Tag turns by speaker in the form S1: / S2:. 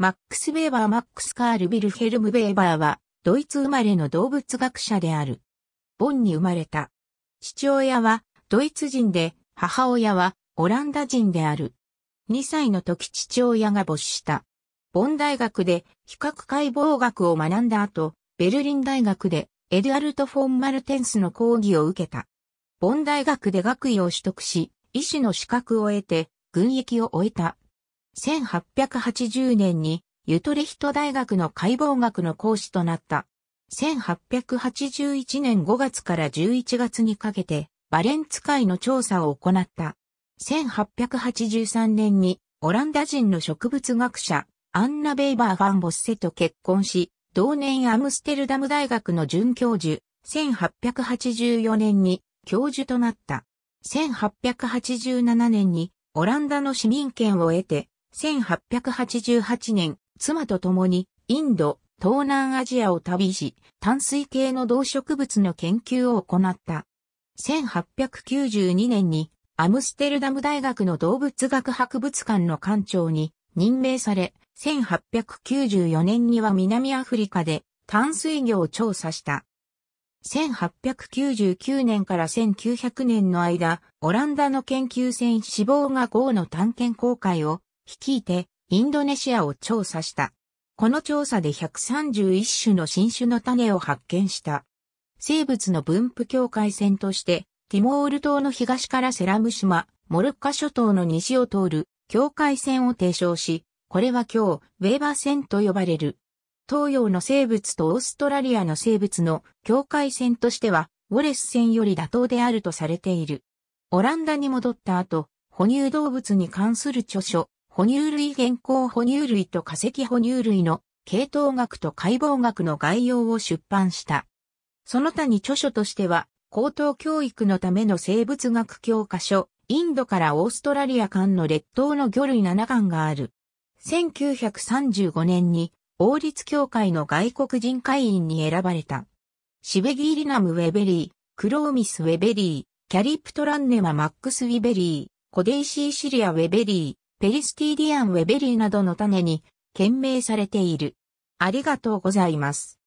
S1: マックス・ウェーバー・マックス・カール・ビルヘルム・ウェーバーは、ドイツ生まれの動物学者である。ボンに生まれた。父親は、ドイツ人で、母親は、オランダ人である。2歳の時父親が没した。ボン大学で、比較解剖学を学んだ後、ベルリン大学で、エドアルト・フォン・マルテンスの講義を受けた。ボン大学で学位を取得し、医師の資格を得て、軍役を終えた。1880年にユトレヒト大学の解剖学の講師となった。1881年5月から11月にかけてバレンツ海の調査を行った。1883年にオランダ人の植物学者アンナ・ベイバー・ファン・ボッセと結婚し、同年アムステルダム大学の准教授、1884年に教授となった。1887年にオランダの市民権を得て、1888年、妻と共にインド、東南アジアを旅し、淡水系の動植物の研究を行った。1892年にアムステルダム大学の動物学博物館の館長に任命され、1894年には南アフリカで淡水魚を調査した。1899年から1900年の間、オランダの研究船死亡が号の探検公開を率いてインドネシアを調査した。この調査で131種の新種の種を発見した。生物の分布境界線として、ティモール島の東からセラム島、モルッカ諸島の西を通る境界線を提唱し、これは今日、ウェーバー線と呼ばれる。東洋の生物とオーストラリアの生物の境界線としては、ウォレス線より妥当であるとされている。オランダに戻った後、哺乳動物に関する著書、哺乳類現行哺乳類と化石哺乳類の系統学と解剖学の概要を出版した。その他に著書としては、高等教育のための生物学教科書、インドからオーストラリア間の列島の魚類7巻がある。1935年に王立協会の外国人会員に選ばれた。シベギーリナム・ウェベリー、クローミス・ウェベリー、キャリプトランネマ・マックス・ウィベリー、コデイシー・シリア・ウェベリー、ペリスティディアン・ウェベリーなどの種に、懸命されている。ありがとうございます。